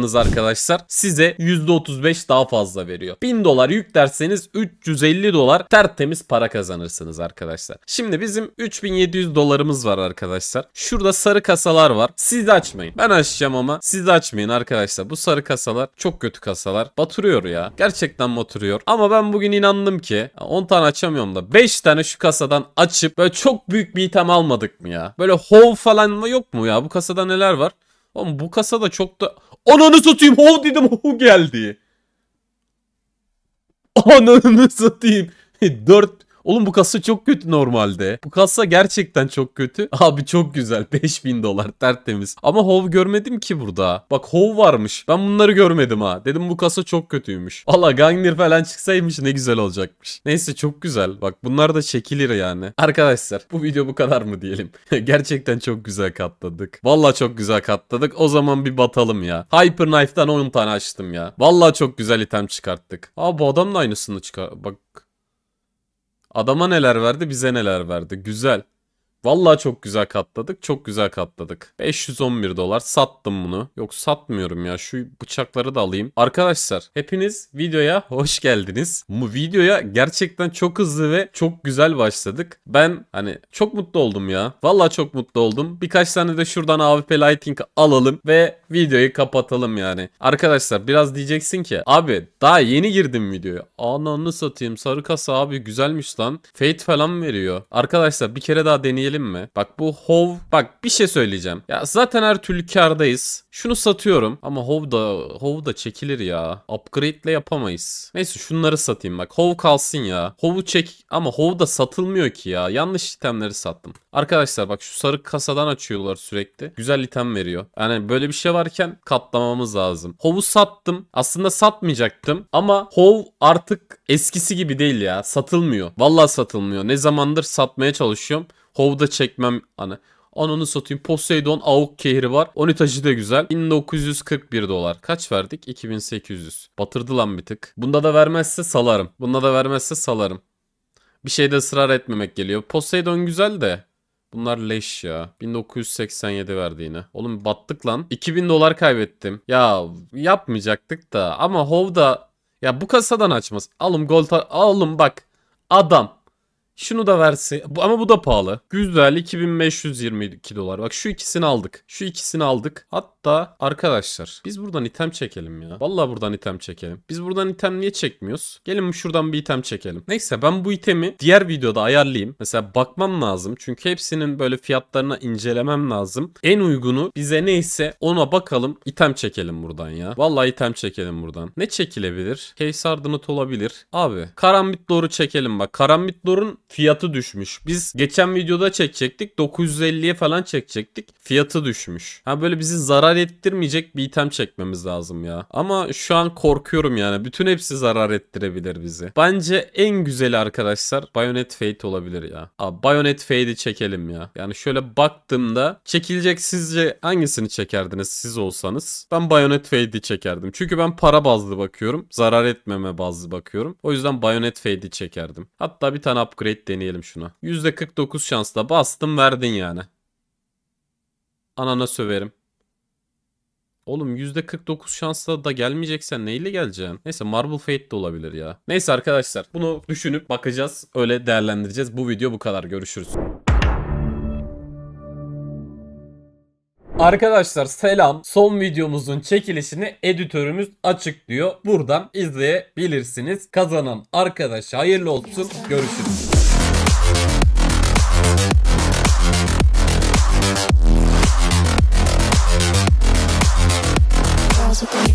alırsanız arkadaşlar size %35 daha fazla veriyor. 1000 dolar yüklerseniz 350 dolar tertemiz para kazanırsınız arkadaşlar. Şimdi bizim 3700 dolarımız var arkadaşlar. Şurada sarı kasalar var. Siz açmayın. Ben açacağım ama siz açmayın arkadaşlar. Bu sarı kasalar çok kötü kasalar. Batırıyor ya. Gerçekten batırıyor. Ama ben bugün inandım ki 10 tane açamıyorum da 5 tane şu kasadan açıp böyle çok büyük bir item almadık mı ya? Böyle hov falan mı yok mu ya? Bu kasada neler var? Oğlum bu kasa da çok da... Ananı satayım hov dedim hov geldi. Ananı satayım. 4 Oğlum bu kasa çok kötü normalde. Bu kasa gerçekten çok kötü. Abi çok güzel. 5000 dolar tertemiz. Ama hov görmedim ki burada. Bak hov varmış. Ben bunları görmedim ha. Dedim bu kasa çok kötüymüş. Allah Gangnir falan çıksaymış ne güzel olacakmış. Neyse çok güzel. Bak bunlar da çekilir yani. Arkadaşlar bu video bu kadar mı diyelim. gerçekten çok güzel katladık. Valla çok güzel katladık. O zaman bir batalım ya. Hyper Knife'dan 10 tane açtım ya. Valla çok güzel item çıkarttık. Abi bu adam da aynısını çıkar. Bak Adama neler verdi bize neler verdi. Güzel. Vallahi çok güzel katladık. Çok güzel katladık. 511 dolar. Sattım bunu. Yok satmıyorum ya. Şu bıçakları da alayım. Arkadaşlar hepiniz videoya hoş geldiniz. Bu videoya gerçekten çok hızlı ve çok güzel başladık. Ben hani çok mutlu oldum ya. Vallahi çok mutlu oldum. Birkaç tane de şuradan AWP Lighting alalım ve videoyu kapatalım yani. Arkadaşlar biraz diyeceksin ki abi daha yeni girdim videoya. Ananı satayım. Sarı kasa abi güzelmiş lan. Fate falan veriyor. Arkadaşlar bir kere daha deneyelim diyelim mi? Bak bu Hov bak bir şey söyleyeceğim. Ya zaten her türlü kardayız. Şunu satıyorum ama Hov da Hov da çekilir ya. Upgrade'le yapamayız. Neyse şunları satayım bak. Hov kalsın ya. Hov'u çek ama Hov da satılmıyor ki ya. Yanlış itemleri sattım. Arkadaşlar bak şu sarı kasadan açıyorlar sürekli. Güzel item veriyor. Yani böyle bir şey varken katlamamız lazım. Hov'u sattım. Aslında satmayacaktım ama Hov artık eskisi gibi değil ya. Satılmıyor. Vallahi satılmıyor. Ne zamandır satmaya çalışıyorum. Hovda çekmem anı. Ananı satayım. Poseidon Avuk Kehri var. Onitacı da güzel. 1941 dolar. Kaç verdik? 2800. Batırdı lan bir tık. Bunda da vermezse salarım. Bunda da vermezse salarım. Bir şeyde ısrar etmemek geliyor. Poseidon güzel de. Bunlar leş ya. 1987 verdi yine. Oğlum battık lan. 2000 dolar kaybettim. Ya yapmayacaktık da. Ama Hovda ya bu kasadan açmaz. Alım gol alım bak. Adam şunu da verse ama bu da pahalı. Güzel 2522 dolar. Bak şu ikisini aldık. Şu ikisini aldık. Hatta arkadaşlar biz buradan item çekelim ya. Vallahi buradan item çekelim. Biz buradan item niye çekmiyoruz? Gelin şuradan bir item çekelim. Neyse ben bu itemi diğer videoda ayarlayayım. Mesela bakmam lazım. Çünkü hepsinin böyle fiyatlarına incelemem lazım. En uygunu bize neyse ona bakalım. item çekelim buradan ya. Vallahi item çekelim buradan. Ne çekilebilir? Case Ardınıt olabilir. Abi Karambit Lore'u çekelim bak. Karambit Lore'un fiyatı düşmüş. Biz geçen videoda çekecektik. 950'ye falan çekecektik. Fiyatı düşmüş. Ha böyle bizi zarar ettirmeyecek bir item çekmemiz lazım ya. Ama şu an korkuyorum yani. Bütün hepsi zarar ettirebilir bizi. Bence en güzeli arkadaşlar Bayonet fade olabilir ya. Abi Bayonet Fate'i çekelim ya. Yani şöyle baktığımda çekilecek sizce hangisini çekerdiniz siz olsanız? Ben Bayonet Fate'i çekerdim. Çünkü ben para bazlı bakıyorum. Zarar etmeme bazlı bakıyorum. O yüzden Bayonet Fate'i çekerdim. Hatta bir tane upgrade direkt deneyelim şunu. %49 şansla bastım verdin yani. Anana söverim. Oğlum %49 şansla da gelmeyeceksen neyle geleceksin? Neyse Marble Fate de olabilir ya. Neyse arkadaşlar bunu düşünüp bakacağız. Öyle değerlendireceğiz. Bu video bu kadar. Görüşürüz. Arkadaşlar selam. Son videomuzun çekilişini editörümüz açıklıyor. Buradan izleyebilirsiniz. Kazanan arkadaş hayırlı olsun. Görüşürüz. with